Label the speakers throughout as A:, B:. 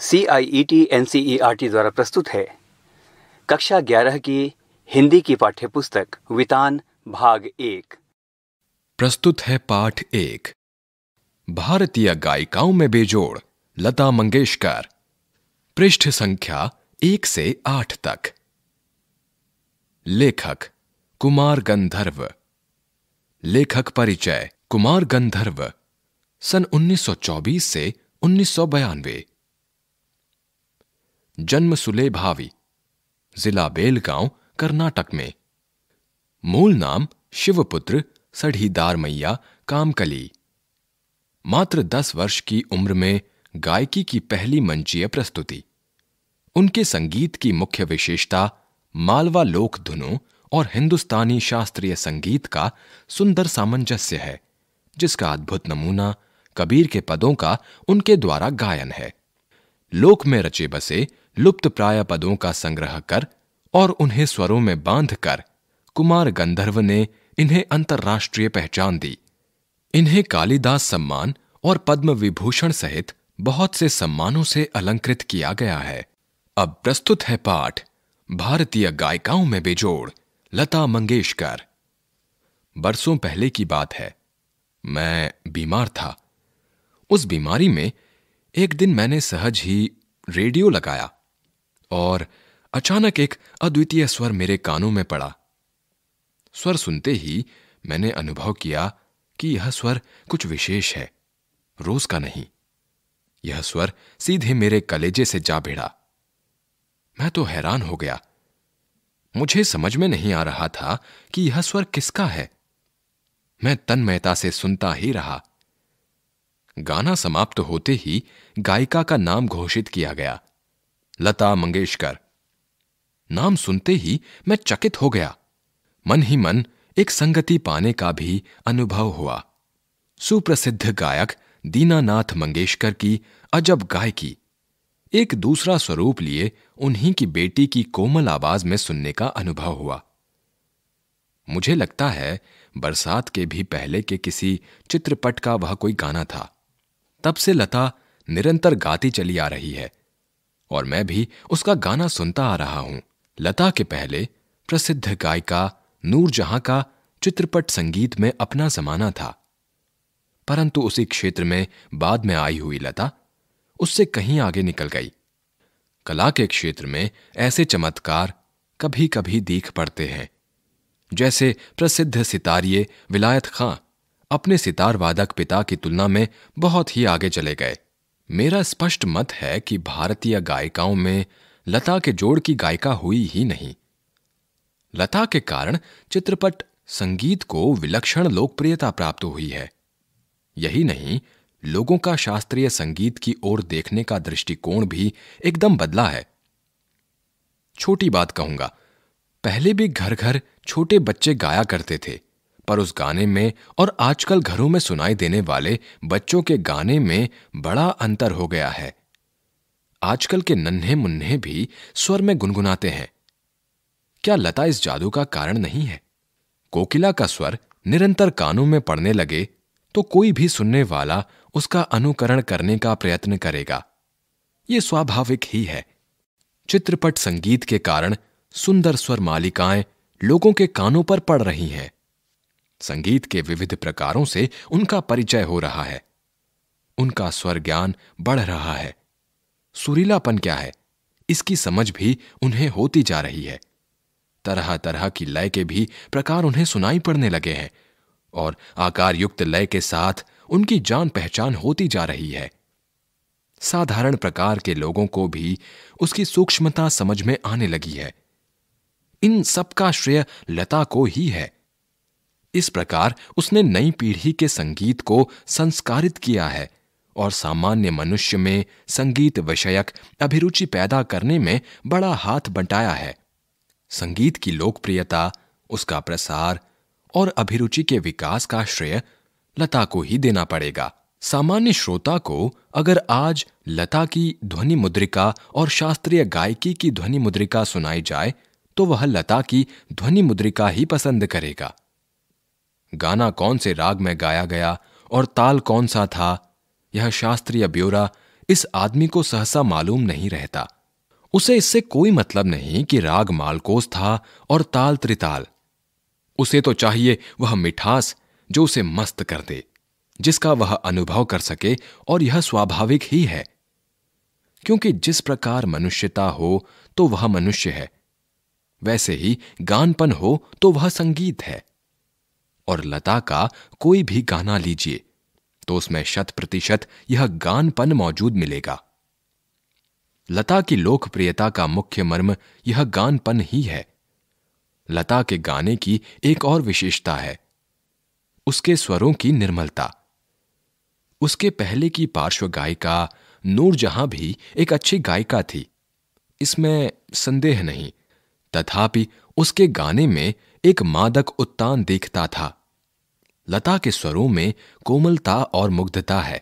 A: C I E T N C E R T द्वारा प्रस्तुत है कक्षा ग्यारह की हिंदी की पाठ्यपुस्तक वितान भाग एक प्रस्तुत है पाठ एक भारतीय गायिकाओं में बेजोड़ लता मंगेशकर पृष्ठ संख्या एक से आठ तक लेखक कुमार गंधर्व लेखक परिचय कुमार गंधर्व सन 1924 से उन्नीस जन्म सुले भावी जिला बेलगांव कर्नाटक में मूल नाम शिवपुत्र सढ़ीदार मैया कामकली मात्र दस वर्ष की उम्र में गायकी की पहली मंचीय प्रस्तुति उनके संगीत की मुख्य विशेषता मालवा लोक धुनों और हिंदुस्तानी शास्त्रीय संगीत का सुंदर सामंजस्य है जिसका अद्भुत नमूना कबीर के पदों का उनके द्वारा गायन है लोक में रचे बसे लुप्त प्राय पदों का संग्रह कर और उन्हें स्वरों में बांधकर कुमार गंधर्व ने इन्हें अंतर्राष्ट्रीय पहचान दी इन्हें कालिदास सम्मान और पद्म विभूषण सहित बहुत से सम्मानों से अलंकृत किया गया है अब प्रस्तुत है पाठ भारतीय गायिकाओं में बेजोड़ लता मंगेशकर बरसों पहले की बात है मैं बीमार था उस बीमारी में एक दिन मैंने सहज ही रेडियो लगाया और अचानक एक अद्वितीय स्वर मेरे कानों में पड़ा स्वर सुनते ही मैंने अनुभव किया कि यह स्वर कुछ विशेष है रोज का नहीं यह स्वर सीधे मेरे कलेजे से जा भिड़ा मैं तो हैरान हो गया मुझे समझ में नहीं आ रहा था कि यह स्वर किसका है मैं तन्मयता से सुनता ही रहा गाना समाप्त होते ही गायिका का नाम घोषित किया गया लता मंगेशकर नाम सुनते ही मैं चकित हो गया मन ही मन एक संगति पाने का भी अनुभव हुआ सुप्रसिद्ध गायक दीनानाथ मंगेशकर की अजब गायकी एक दूसरा स्वरूप लिए उन्हीं की बेटी की कोमल आवाज में सुनने का अनुभव हुआ मुझे लगता है बरसात के भी पहले के किसी चित्रपट का वह कोई गाना था तब से लता निरंतर गाती चली आ रही है और मैं भी उसका गाना सुनता आ रहा हूं लता के पहले प्रसिद्ध गायिका नूरजहां का चित्रपट संगीत में अपना जमाना था परंतु उसी क्षेत्र में बाद में आई हुई लता उससे कहीं आगे निकल गई कला के क्षेत्र में ऐसे चमत्कार कभी कभी दीख पड़ते हैं जैसे प्रसिद्ध सितारिये विलायत खां अपने सितार वादक पिता की तुलना में बहुत ही आगे चले गए मेरा स्पष्ट मत है कि भारतीय गायिकाओं में लता के जोड़ की गायिका हुई ही नहीं लता के कारण चित्रपट संगीत को विलक्षण लोकप्रियता प्राप्त हुई है यही नहीं लोगों का शास्त्रीय संगीत की ओर देखने का दृष्टिकोण भी एकदम बदला है छोटी बात कहूंगा पहले भी घर घर छोटे बच्चे गाया करते थे पर उस गाने में और आजकल घरों में सुनाई देने वाले बच्चों के गाने में बड़ा अंतर हो गया है आजकल के नन्हे मुन्ने भी स्वर में गुनगुनाते हैं क्या लता इस जादू का कारण नहीं है कोकिला का स्वर निरंतर कानों में पड़ने लगे तो कोई भी सुनने वाला उसका अनुकरण करने का प्रयत्न करेगा ये स्वाभाविक ही है चित्रपट संगीत के कारण सुंदर स्वर मालिकाएं लोगों के कानों पर पड़ रही हैं संगीत के विविध प्रकारों से उनका परिचय हो रहा है उनका स्वर ज्ञान बढ़ रहा है सुरीलापन क्या है इसकी समझ भी उन्हें होती जा रही है तरह तरह की लय के भी प्रकार उन्हें सुनाई पड़ने लगे हैं और आकार युक्त लय के साथ उनकी जान पहचान होती जा रही है साधारण प्रकार के लोगों को भी उसकी सूक्ष्मता समझ में आने लगी है इन सबका श्रेय लता को ही है इस प्रकार उसने नई पीढ़ी के संगीत को संस्कारित किया है और सामान्य मनुष्य में संगीत विषयक अभिरुचि पैदा करने में बड़ा हाथ बंटाया है संगीत की लोकप्रियता उसका प्रसार और अभिरुचि के विकास का श्रेय लता को ही देना पड़ेगा सामान्य श्रोता को अगर आज लता की ध्वनि मुद्रिका और शास्त्रीय गायकी की ध्वनि मुद्रिका सुनाई जाए तो वह लता की ध्वनि मुद्रिका ही पसंद करेगा गाना कौन से राग में गाया गया और ताल कौन सा था यह शास्त्रीय ब्यौरा इस आदमी को सहसा मालूम नहीं रहता उसे इससे कोई मतलब नहीं कि राग मालकोस था और ताल त्रिताल उसे तो चाहिए वह मिठास जो उसे मस्त कर दे जिसका वह अनुभव कर सके और यह स्वाभाविक ही है क्योंकि जिस प्रकार मनुष्यता हो तो वह मनुष्य है वैसे ही गानपन हो तो वह संगीत है और लता का कोई भी गाना लीजिए तो उसमें शत प्रतिशत यह गानपन मौजूद मिलेगा लता की लोकप्रियता का मुख्य मर्म यह गानपन ही है लता के गाने की एक और विशेषता है उसके स्वरों की निर्मलता उसके पहले की पार्श्व गायिका नूरजहां भी एक अच्छी गायिका थी इसमें संदेह नहीं तथापि उसके गाने में एक मादक उत्तान देखता था लता के स्वरों में कोमलता और मुग्धता है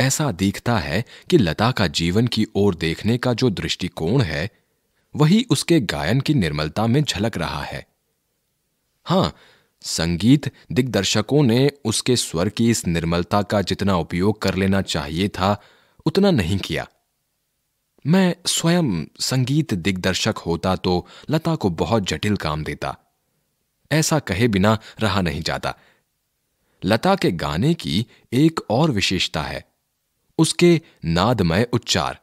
A: ऐसा दिखता है कि लता का जीवन की ओर देखने का जो दृष्टिकोण है वही उसके गायन की निर्मलता में झलक रहा है हां संगीत दिग्दर्शकों ने उसके स्वर की इस निर्मलता का जितना उपयोग कर लेना चाहिए था उतना नहीं किया मैं स्वयं संगीत दिग्दर्शक होता तो लता को बहुत जटिल काम देता ऐसा कहे बिना रहा नहीं जाता लता के गाने की एक और विशेषता है उसके नादमय उच्चार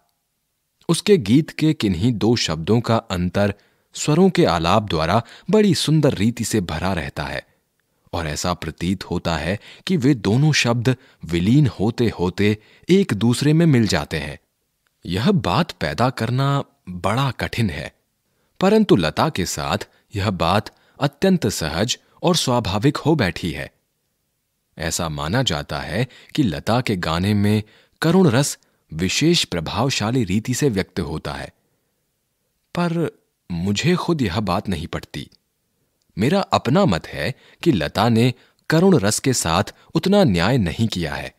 A: उसके गीत के किन्हीं दो शब्दों का अंतर स्वरों के आलाप द्वारा बड़ी सुंदर रीति से भरा रहता है और ऐसा प्रतीत होता है कि वे दोनों शब्द विलीन होते होते एक दूसरे में मिल जाते हैं यह बात पैदा करना बड़ा कठिन है परंतु लता के साथ यह बात अत्यंत सहज और स्वाभाविक हो बैठी है ऐसा माना जाता है कि लता के गाने में करुण रस विशेष प्रभावशाली रीति से व्यक्त होता है पर मुझे खुद यह बात नहीं पटती मेरा अपना मत है कि लता ने करुण रस के साथ उतना न्याय नहीं किया है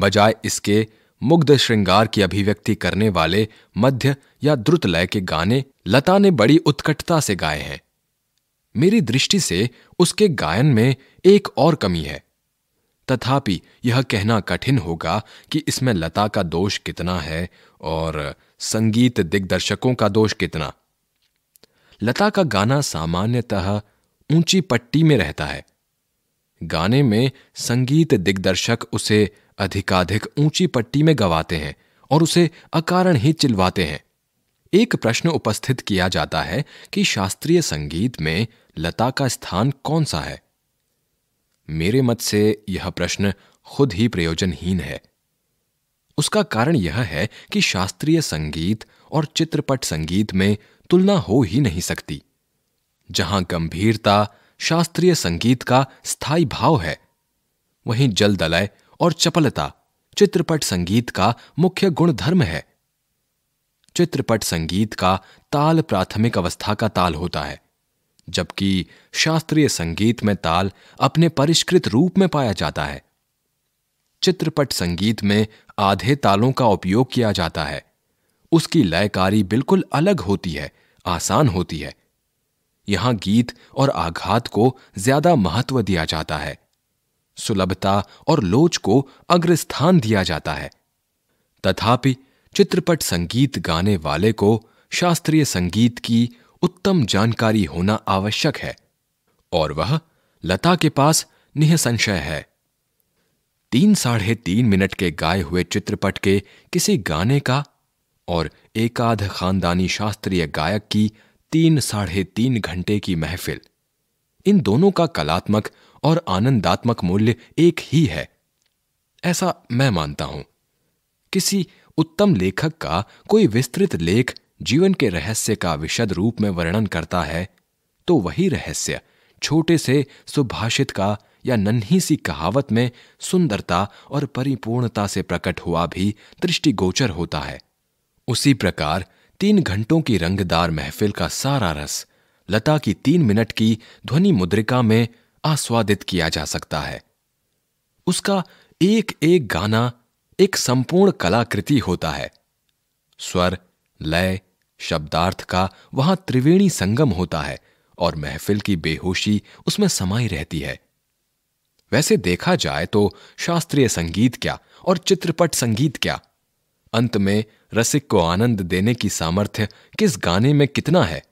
A: बजाय इसके मुग्ध श्रृंगार की अभिव्यक्ति करने वाले मध्य या द्रुत लय के गाने लता ने बड़ी उत्कटता से गाए हैं मेरी दृष्टि से उसके गायन में एक और कमी है तथापि यह कहना कठिन होगा कि इसमें लता का दोष कितना है और संगीत दिग्दर्शकों का दोष कितना लता का गाना सामान्यतः ऊंची पट्टी में रहता है गाने में संगीत दिग्दर्शक उसे अधिकाधिक ऊंची पट्टी में गवाते हैं और उसे अकारण ही चिल्वाते हैं एक प्रश्न उपस्थित किया जाता है कि शास्त्रीय संगीत में लता का स्थान कौन सा है मेरे मत से यह प्रश्न खुद ही प्रयोजनहीन है उसका कारण यह है कि शास्त्रीय संगीत और चित्रपट संगीत में तुलना हो ही नहीं सकती जहां गंभीरता शास्त्रीय संगीत का स्थायी भाव है वहीं जलदलय और चपलता चित्रपट संगीत का मुख्य गुणधर्म है चित्रपट संगीत का ताल प्राथमिक अवस्था का ताल होता है जबकि शास्त्रीय संगीत में ताल अपने परिष्कृत रूप में पाया जाता है चित्रपट संगीत में आधे तालों का उपयोग किया जाता है उसकी लयकारी बिल्कुल अलग होती है आसान होती है यहां गीत और आघात को ज्यादा महत्व दिया जाता है सुलभता और लोच को अग्रस्थान दिया जाता है तथापि चित्रपट संगीत गाने वाले को शास्त्रीय संगीत की उत्तम जानकारी होना आवश्यक है और वह लता के पास निःसंशय है तीन साढ़े तीन मिनट के गाए हुए चित्रपट के किसी गाने का और एकाध खानदानी शास्त्रीय गायक की तीन साढ़े तीन घंटे की महफिल इन दोनों का कलात्मक और आनंदात्मक मूल्य एक ही है ऐसा मैं मानता हूं किसी उत्तम लेखक का कोई विस्तृत लेख जीवन के रहस्य का विशद रूप में वर्णन करता है तो वही रहस्य छोटे से सुभाषित का या नन्ही सी कहावत में सुंदरता और परिपूर्णता से प्रकट हुआ भी दृष्टिगोचर होता है उसी प्रकार तीन घंटों की रंगदार महफिल का सारा रस लता की तीन मिनट की ध्वनि मुद्रिका में आस्वादित किया जा सकता है उसका एक एक गाना एक संपूर्ण कलाकृति होता है स्वर लय शब्दार्थ का वहां त्रिवेणी संगम होता है और महफिल की बेहोशी उसमें समाई रहती है वैसे देखा जाए तो शास्त्रीय संगीत क्या और चित्रपट संगीत क्या अंत में रसिक को आनंद देने की सामर्थ्य किस गाने में कितना है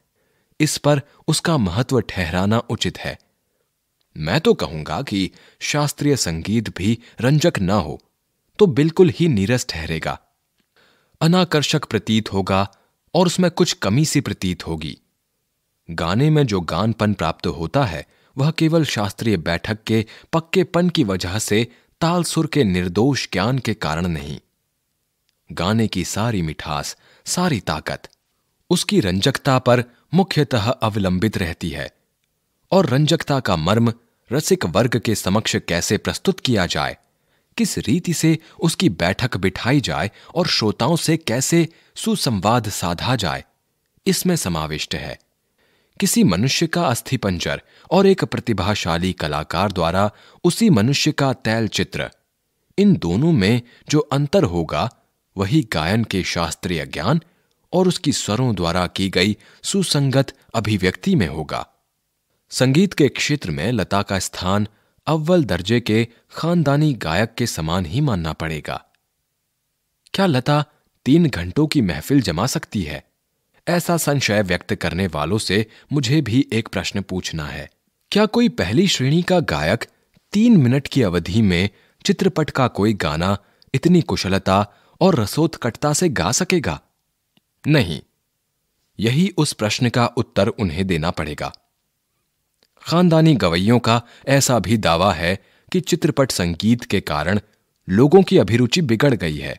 A: इस पर उसका महत्व ठहराना उचित है मैं तो कहूंगा कि शास्त्रीय संगीत भी रंजक न हो तो बिल्कुल ही नीरस ठहरेगा अनाकर्षक प्रतीत होगा और उसमें कुछ कमी सी प्रतीत होगी गाने में जो गानपन प्राप्त होता है वह केवल शास्त्रीय बैठक के पक्केपन की वजह से ताल सुर के निर्दोष ज्ञान के कारण नहीं गाने की सारी मिठास सारी ताकत उसकी रंजकता पर मुख्यतः अवलंबित रहती है और रंजकता का मर्म रसिक वर्ग के समक्ष कैसे प्रस्तुत किया जाए किस रीति से उसकी बैठक बिठाई जाए और श्रोताओं से कैसे सुसंवाद साधा जाए इसमें समाविष्ट है किसी मनुष्य का अस्थिपंजर और एक प्रतिभाशाली कलाकार द्वारा उसी मनुष्य का तैल चित्र इन दोनों में जो अंतर होगा वही गायन के शास्त्रीय ज्ञान और उसकी स्वरों द्वारा की गई सुसंगत अभिव्यक्ति में होगा संगीत के क्षेत्र में लता का स्थान अव्वल दर्जे के खानदानी गायक के समान ही मानना पड़ेगा क्या लता तीन घंटों की महफिल जमा सकती है ऐसा संशय व्यक्त करने वालों से मुझे भी एक प्रश्न पूछना है क्या कोई पहली श्रेणी का गायक तीन मिनट की अवधि में चित्रपट का कोई गाना इतनी कुशलता और रसोत्कटता से गा सकेगा नहीं यही उस प्रश्न का उत्तर उन्हें देना पड़ेगा खानदानी गवैयों का ऐसा भी दावा है कि चित्रपट संगीत के कारण लोगों की अभिरुचि बिगड़ गई है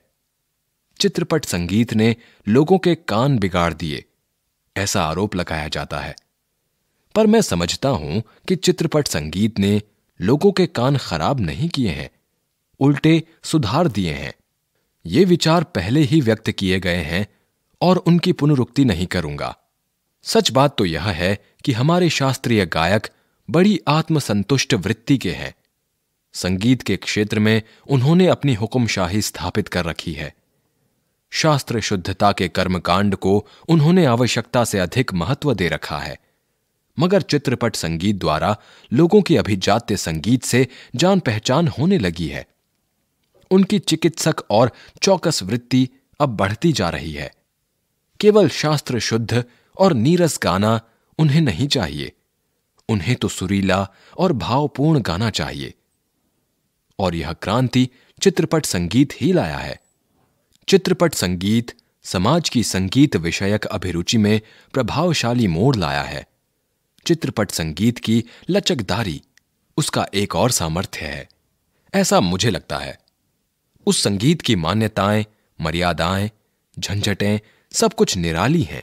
A: चित्रपट संगीत ने लोगों के कान बिगाड़ दिए ऐसा आरोप लगाया जाता है पर मैं समझता हूं कि चित्रपट संगीत ने लोगों के कान खराब नहीं किए हैं उल्टे सुधार दिए हैं ये विचार पहले ही व्यक्त किए गए हैं और उनकी पुनरुक्ति नहीं करूंगा सच बात तो यह है कि हमारे शास्त्रीय गायक बड़ी आत्मसंतुष्ट वृत्ति के हैं संगीत के क्षेत्र में उन्होंने अपनी हुक्मशाही स्थापित कर रखी है शास्त्र शुद्धता के कर्मकांड को उन्होंने आवश्यकता से अधिक महत्व दे रखा है मगर चित्रपट संगीत द्वारा लोगों की अभिजात्य संगीत से जान पहचान होने लगी है उनकी चिकित्सक और चौकस वृत्ति अब बढ़ती जा रही है केवल शास्त्र शुद्ध और नीरस गाना उन्हें नहीं चाहिए उन्हें तो सुरीला और भावपूर्ण गाना चाहिए और यह क्रांति चित्रपट संगीत ही लाया है चित्रपट संगीत समाज की संगीत विषयक अभिरुचि में प्रभावशाली मोड़ लाया है चित्रपट संगीत की लचकदारी उसका एक और सामर्थ्य है ऐसा मुझे लगता है उस संगीत की मान्यताएं मर्यादाएं झंझटें सब कुछ निराली हैं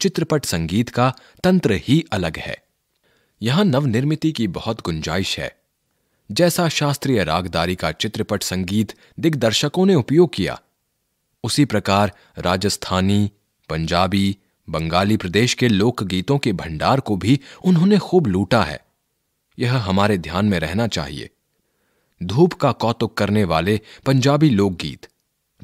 A: चित्रपट संगीत का तंत्र ही अलग है यहां नवनिर्मिति की बहुत गुंजाइश है जैसा शास्त्रीय रागदारी का चित्रपट संगीत दिग्दर्शकों ने उपयोग किया उसी प्रकार राजस्थानी पंजाबी बंगाली प्रदेश के लोकगीतों के भंडार को भी उन्होंने खूब लूटा है यह हमारे ध्यान में रहना चाहिए धूप का कौतुक करने वाले पंजाबी लोकगीत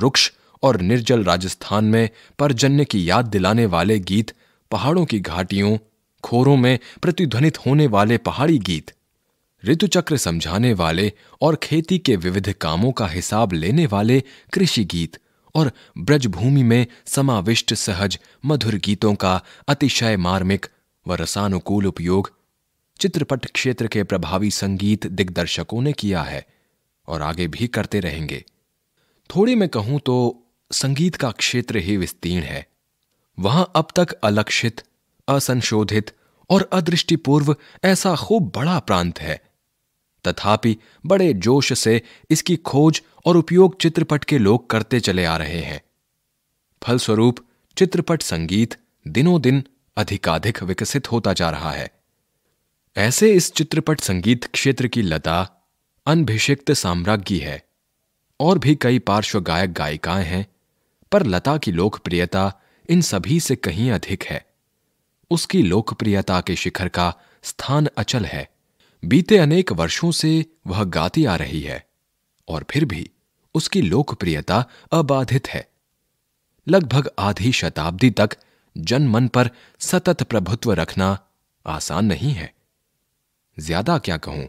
A: रुक्ष और निर्जल राजस्थान में परजन्य की याद दिलाने वाले गीत पहाड़ों की घाटियों खोरों में प्रतिध्वनित होने वाले पहाड़ी गीत ऋतुचक्र समझाने वाले और खेती के विविध कामों का हिसाब लेने वाले कृषि गीत और ब्रजभूमि में समाविष्ट सहज मधुर गीतों का अतिशय मार्मिक व रसानुकूल उपयोग चित्रपट क्षेत्र के प्रभावी संगीत दिग्दर्शकों ने किया है और आगे भी करते रहेंगे थोड़ी मैं कहूं तो संगीत का क्षेत्र ही विस्तीर्ण है वहां अब तक अलक्षित असंशोधित और अदृष्टिपूर्व ऐसा खूब बड़ा प्रांत है तथापि बड़े जोश से इसकी खोज और उपयोग चित्रपट के लोग करते चले आ रहे हैं फलस्वरूप चित्रपट संगीत दिनों दिन अधिकाधिक विकसित होता जा रहा है ऐसे इस चित्रपट संगीत क्षेत्र की लता अनभिषिक्त साम्राज्ञी है और भी कई पार्श्व गायक गायिकाएं हैं पर लता की लोकप्रियता इन सभी से कहीं अधिक है उसकी लोकप्रियता के शिखर का स्थान अचल है बीते अनेक वर्षों से वह गाती आ रही है और फिर भी उसकी लोकप्रियता अबाधित है लगभग आधी शताब्दी तक जनमन पर सतत प्रभुत्व रखना आसान नहीं है ज्यादा क्या कहूं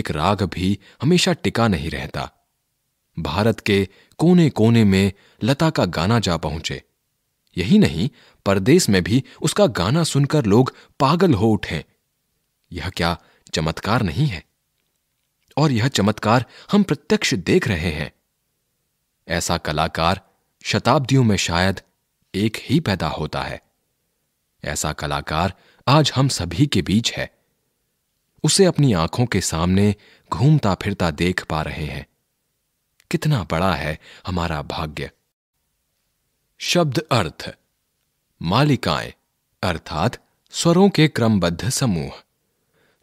A: एक राग भी हमेशा टिका नहीं रहता भारत के कोने कोने में लता का गाना जा पहुंचे यही नहीं परदेश में भी उसका गाना सुनकर लोग पागल हो उठे यह क्या चमत्कार नहीं है और यह चमत्कार हम प्रत्यक्ष देख रहे हैं ऐसा कलाकार शताब्दियों में शायद एक ही पैदा होता है ऐसा कलाकार आज हम सभी के बीच है उसे अपनी आंखों के सामने घूमता फिरता देख पा रहे हैं कितना बड़ा है हमारा भाग्य शब्द अर्थ मालिकाएं अर्थात स्वरों के क्रमबद्ध समूह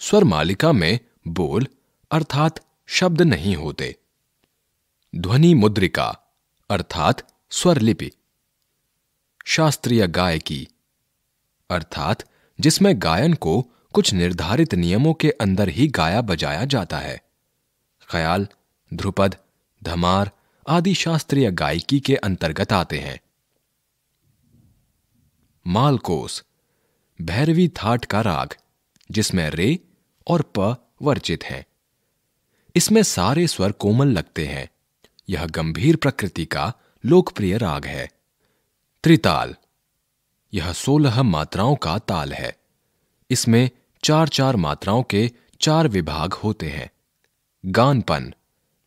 A: स्वर मालिका में बोल अर्थात शब्द नहीं होते ध्वनि मुद्रिका अर्थात स्वरलिपि शास्त्रीय गायकी अर्थात जिसमें गायन को कुछ निर्धारित नियमों के अंदर ही गाया बजाया जाता है ख्याल ध्रुपद धमार आदि शास्त्रीय गायकी के अंतर्गत आते हैं मालकोस भैरवी थाट का राग जिसमें रे और प वर्जित हैं इसमें सारे स्वर कोमल लगते हैं यह गंभीर प्रकृति का लोकप्रिय राग है त्रिताल यह सोलह मात्राओं का ताल है इसमें चार चार मात्राओं के चार विभाग होते हैं गानपन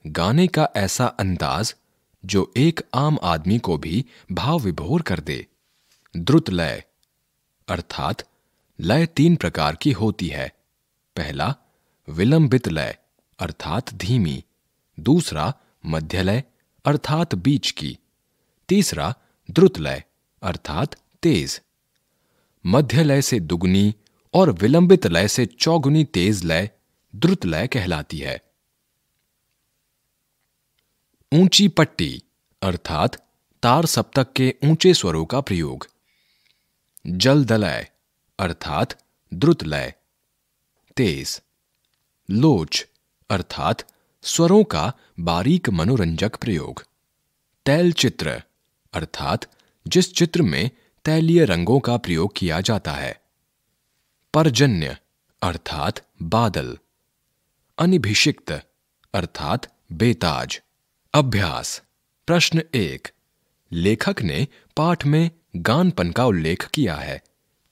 A: गाने का ऐसा अंदाज जो एक आम आदमी को भी भाव विभोर कर दे द्रुत लय अर्थात लय तीन प्रकार की होती है पहला विलंबित लय अर्थात धीमी दूसरा मध्यलय अर्थात बीच की तीसरा द्रुत लय अर्थात तेज मध्य लय से दुगुनी और विलंबित लय से चौगुनी तेज लय द्रुत लय कहलाती है ऊंची पट्टी अर्थात तार सप्तक के ऊंचे स्वरों का प्रयोग जल दलय अर्थात द्रुत लय तेज लोच अर्थात स्वरों का बारीक मनोरंजक प्रयोग तैल चित्र अर्थात जिस चित्र में तैलीय रंगों का प्रयोग किया जाता है परजन्य अर्थात बादल अनिभिषिक्त अर्थात बेताज अभ्यास प्रश्न एक लेखक ने पाठ में गानपन का उल्लेख किया है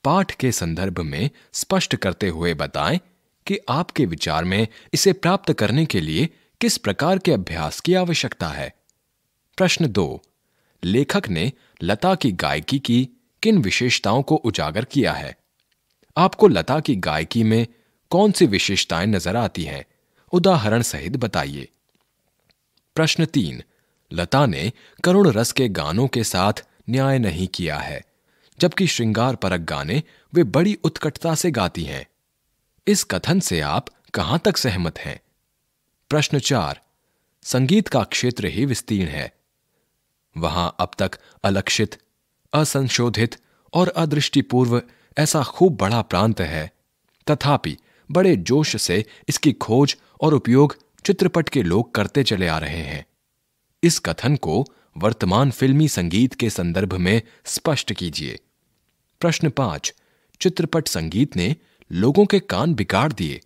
A: पाठ के संदर्भ में स्पष्ट करते हुए बताएं कि आपके विचार में इसे प्राप्त करने के लिए किस प्रकार के अभ्यास की आवश्यकता है प्रश्न दो लेखक ने लता की गायकी की किन विशेषताओं को उजागर किया है आपको लता की गायकी में कौन सी विशेषताएं नजर आती हैं उदाहरण सहित बताइए प्रश्न तीन लता ने करुण रस के गानों के साथ न्याय नहीं किया है जबकि श्रृंगार परक गाने वे बड़ी उत्कटता से गाती हैं इस कथन से आप कहां तक सहमत हैं प्रश्न चार संगीत का क्षेत्र ही विस्तीर्ण है वहां अब तक अलक्षित असंशोधित और अदृष्टिपूर्व ऐसा खूब बड़ा प्रांत है तथापि बड़े जोश से इसकी खोज और उपयोग चित्रपट के लोग करते चले आ रहे हैं इस कथन को वर्तमान फिल्मी संगीत के संदर्भ में स्पष्ट कीजिए प्रश्न पांच चित्रपट संगीत ने लोगों के कान बिगाड़ दिए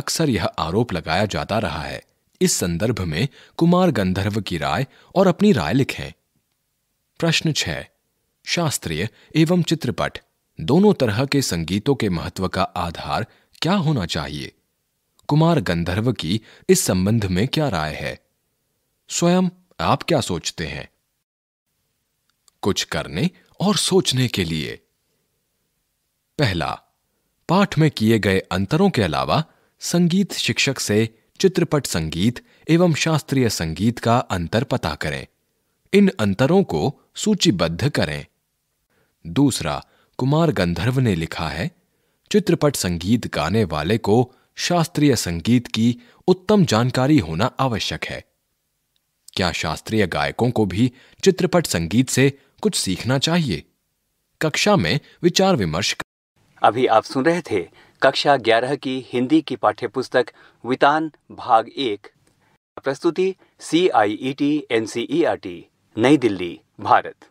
A: अक्सर यह आरोप लगाया जाता रहा है इस संदर्भ में कुमार गंधर्व की राय और अपनी राय लिखें प्रश्न छह शास्त्रीय एवं चित्रपट दोनों तरह के संगीतों के महत्व का आधार क्या होना चाहिए कुमार गंधर्व की इस संबंध में क्या राय है स्वयं आप क्या सोचते हैं कुछ करने और सोचने के लिए पहला पाठ में किए गए अंतरों के अलावा संगीत शिक्षक से चित्रपट संगीत एवं शास्त्रीय संगीत का अंतर पता करें इन अंतरों को सूचीबद्ध करें दूसरा कुमार गंधर्व ने लिखा है चित्रपट संगीत गाने वाले को शास्त्रीय संगीत की उत्तम जानकारी होना आवश्यक है क्या शास्त्रीय गायकों को भी चित्रपट संगीत से कुछ सीखना चाहिए कक्षा में विचार विमर्श कर... अभी आप सुन रहे थे कक्षा 11 की हिंदी की पाठ्य पुस्तक वितान भाग एक प्रस्तुति C I E T N C E R T नई दिल्ली भारत